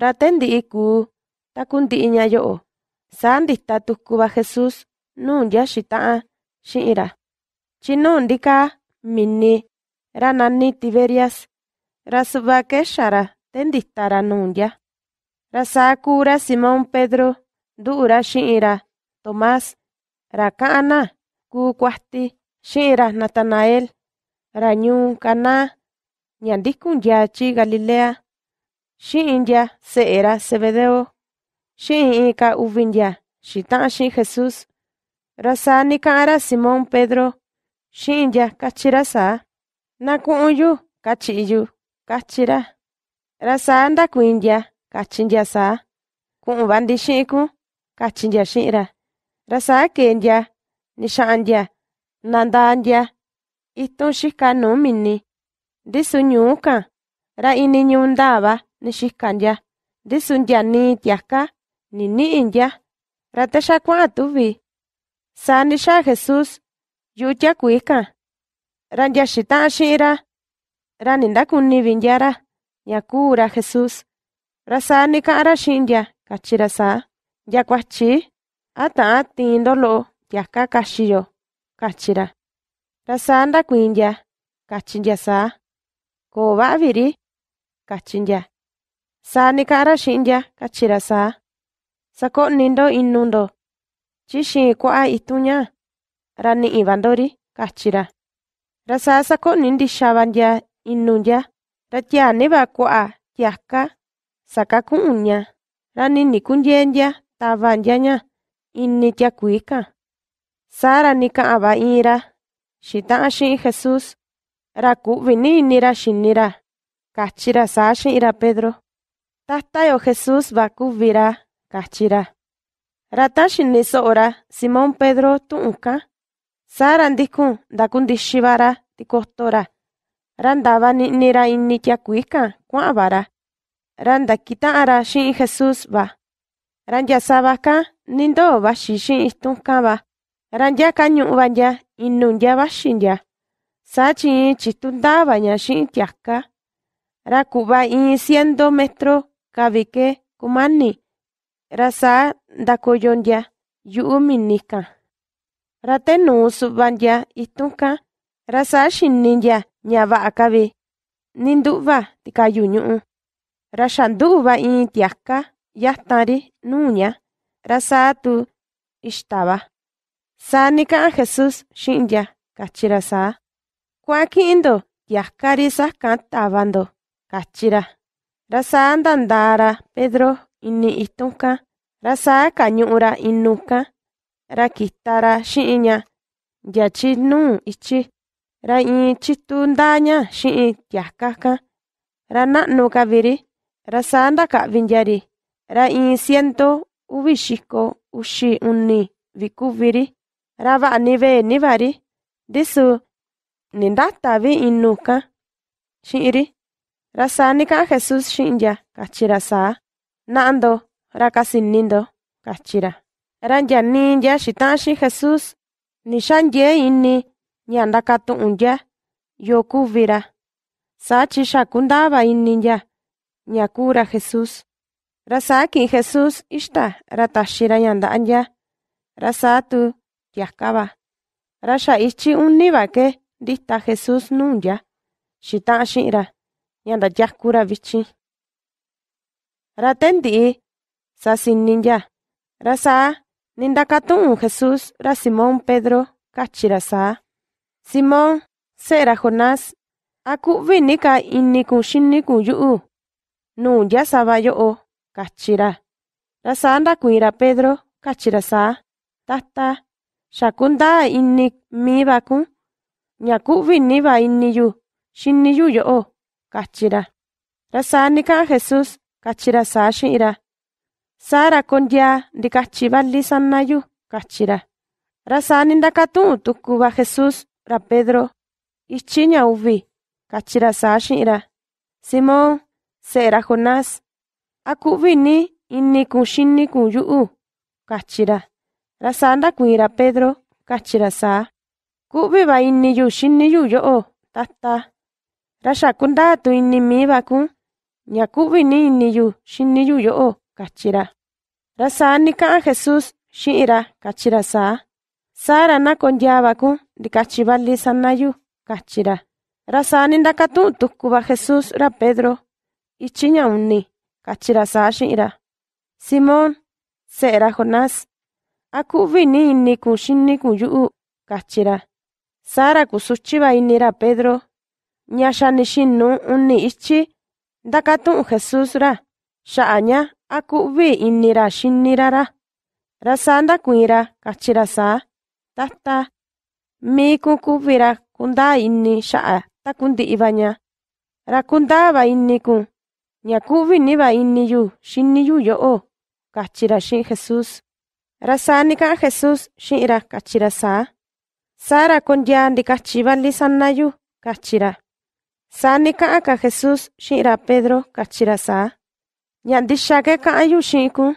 Raten di iku, takunti inya yo'o. San status kuba Jesus, nun ya xita'a, xi'ira. Chinun dika, mini, ranani Tiberias, rasuba shara, ten tara nun ya. Rasa Simón Pedro, du'ura shira, Tomás, raka'ana, ku kuahti, shira Natanael, rañu kana, ya chi Galilea, Xi'inya se'era Zebedeo. Xi'ika uvinya xita'an xi Jesus. Rasá nika'anra Simón Pedro. Xi'inya kachira saa. Naku'unyu kachiyu kachira. Rasá ndakuinya kachinya saa. Ku'unva ndi xi'ikun kachinya xi'ira. Rasá keenya nixa'anya nandanya itun xika nuu mini Disu ñu'u ra ini ñuu nixijkan ya ri sunya ni tiajka ni ni'in ya ra ta xa kua'an tuvi sa nixa jesús yu'ya kuijka ra ntiaxita'an xi'ira ra ni ntakunivi nyara ña kuura jesús ra sa ni ka'anra xi'intya kachira sa ya kuachi a ta'an tiinto lo'o tiajka kaxiyo kachira ra sa ntakuintya kachintya sa koo va'aviri kachintya Sanikara chintia kachira sa koninto inunto chi xii kuaa ituña ra ri kachira ra saa sakoni ntixava ntia inuntia ra tiani va kuaa tiaka saka ku'uña ra ni nikuntientia tava ntiaña ini tiakuika sa'ra ni ka'ava ra xita'a xii Jesús ra kuvi ni inira xinira kachira saa ra Pedro. yo Jesús cachira. Rata Rataxi ora, Simón Pedro Tunka. Sarandiku Dakundishivara ndakundixivara tikostora. Randava ni'nira kita ara kua'vara. Jesús va. Randa sabaka nindo in xi'in va Randyaka ya. inunya ya. Sa ya ya shin tyaka. Rakuva in siendo metro kumani Kabíke kumáni rasá ndakoyonya yu'úminika, raténu subanya ijtúnka rasá xininya ña va'a kabi, nindu'ba tikayu ñu'u, raxandú'ba in tiaká yajtari nuña rasá tu ixtaba, sa nika'an Jesús xi'nya kachi rasá, kua'an ki'indo tiajkári sajká tabando, kachira ra saa Rasaa ra Pedro ini itu'ka, saa inu'ká ra ra kita kitara xi'inña yachí nuu ichí, ra iin in chitundáña xi'in tiakaká, ra na'nu kaviri rasaa ri ra iin ciento uvi xiko uxi uni ri ra va'a ni vee ni ri veenivari ndisu nintatavi inu'ká ri Rasanika Jesús xin'ya kachira saa na'ndo rakasinindo kachira. Ranyaninya xita'an xi Jesús nixanyee ini ña ndakatu'unya yo kuvira saa tyi xa kundava ininya ña kura Jesús. Ra saa ki'in Jesús ixta ra taxira ña nda'anya ra saa tu tyakava ra xa ichi univa ke ntita Jesús nu'unya xita'an xi'ira. Yanda ya Ra vichi. "ratendi, sasin ninja. ra ninda Jesús ra Simón Pedro kachira Simón se'ra Jonás aku nika ini kun ni kun ya sava o. kachira Raza anda Pedro kachira tata Shakunda ntaa mi ya ku vi ni níva ni yu kachira rasanika jesus kachira saaxi'ira sara kondiya ndikachivalisanayu kachira rasani ndakatu'un tukuva jesus ra pedro ichi ñauvi kachira saaxi'ira simón se'ra jonás aku'vini ini ku'un xini ku'un yu'u kachira rasa ndakuiira pedro kachira saa va ini yu xini yu yo'o tata Rashakundatu kunda tu inimi vakú, yu ni yu iniyu kachira. Rasanika Jesus Jesús ira, kachira Sara na di nikachi sana sanayu, kachira. Rasaa nintakatu'u Tukuba Jesús ra Pedro, ichi ña ni kachira saa ira. Simón, ni Jonás, a ni ku kachira. Sara kusuchiva inira Pedro, ña xanixinu uni ichi ndakatu'un Jesús-ra xa'ña a ku'vi ra xini ra ra ra ra kachi ra sá tata mí ku ra kundaa ini xa'a ña ra kundáva ini ku ña ku'viniva iniyu xiniyu yo'ó kachira xii Jesús ra sá nika'a Jesús xi'ira kachira sá sára kontia ntikachiva li kachi ra ka nika'anka Jesus xi'ira Pedro kachira sa, ña'ndixake ka'an yu xi'ikun,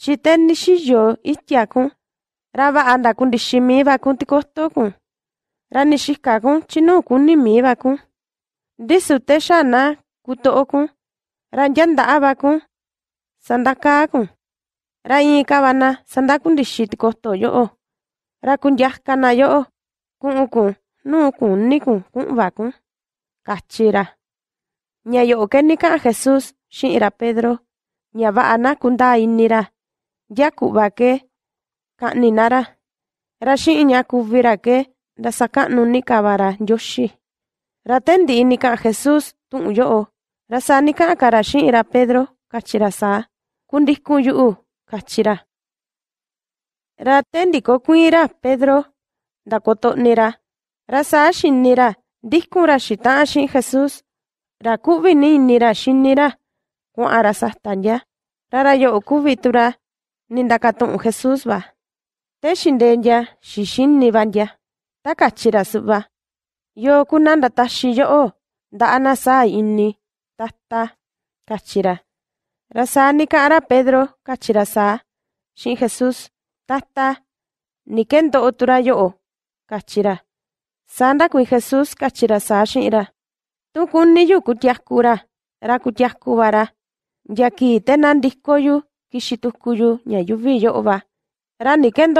chi te nixiyoo itiakun, ra va'a ntakun ntixiimivakun tikojtókun, ra nixijkakun chinukun nimivakun, ndisu te xana kuto'okun, ra nyanta'avakun sa ntakaakun, ra in kavana sa ntakuntixi tikojtoyo'o, ra kunyajkanayo'o ku'unkun, nuukun, nikun ku'vakun. Kachira. okenika yo'okénika Jesús shira Pedro, ña va'aná kuntáinira, yá ku'vaké ka'ninára, da Rashi kuviraké rasaka'nuníkavara yóxi. Ra ténti'inika Jesús tu'un yo, rasanika sanika'akara xi'ira Pedro kachira Pedro, kundíjku kachira. Ratendi téntiko Pedro koto nira, rasa nira. Discura Shitashin sin Jesús, rakubi ni nira shin nira, kuara sastanya, rara yo kubitura, nindakatun Jesús va, Te van ya, ta takachira suba. Yo kunanda tashi yo o, da anasa inni, tasta, kachira. Rasa ni ara Pedro, kachira sa, Jesus, Jesús, tasta, nikendo otura yo kachira. Santa kuin Jesús kachirasa xi'ira. Tukun niyu kutiajkura, ra kutiajkuvara. Yaki te nandikoyu kixitukuyu yo yo'ova. Ra kun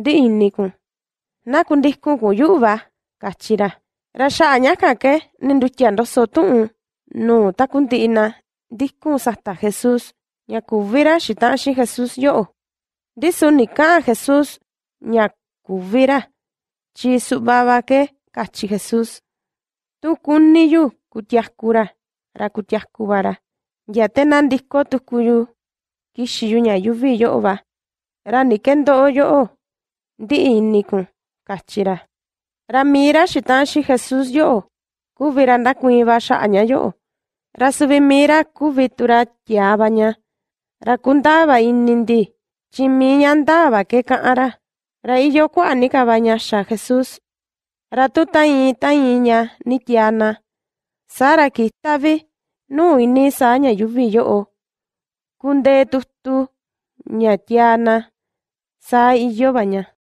ndi'inikun. Nakundikun kuyu'uva, kachira. Ra xa'añaka ke nindutia ndoso tu'un. Nuu takundi'ina ndikun sata Jesús. Nya kuvira xita'an xi Jesús yo. Disu ni ka Jesús Nya kuvira. ke kachi Jesús, tu yu ra te tukún ni'yú kutiajkura rakutyajkubara, yaté nandijkó tukuyu kixiyu ñayuvi yo'óba, kun yo'ó ra ra kachira, ra xita'án xi Jesús yo'ó kúvira ntakuiinba xa'aña yo'ó, rasuvimíra kúvitura tiábaña, rakuntáva ininti chimiña ntábake ara. Raiyocua nikabaña xa Jesús. Ratu ta'i ta'iña nitiana. Sára kitavi nu ini sa ñayuvi yo'o. kunde tutu ña tiana sa iyobaña.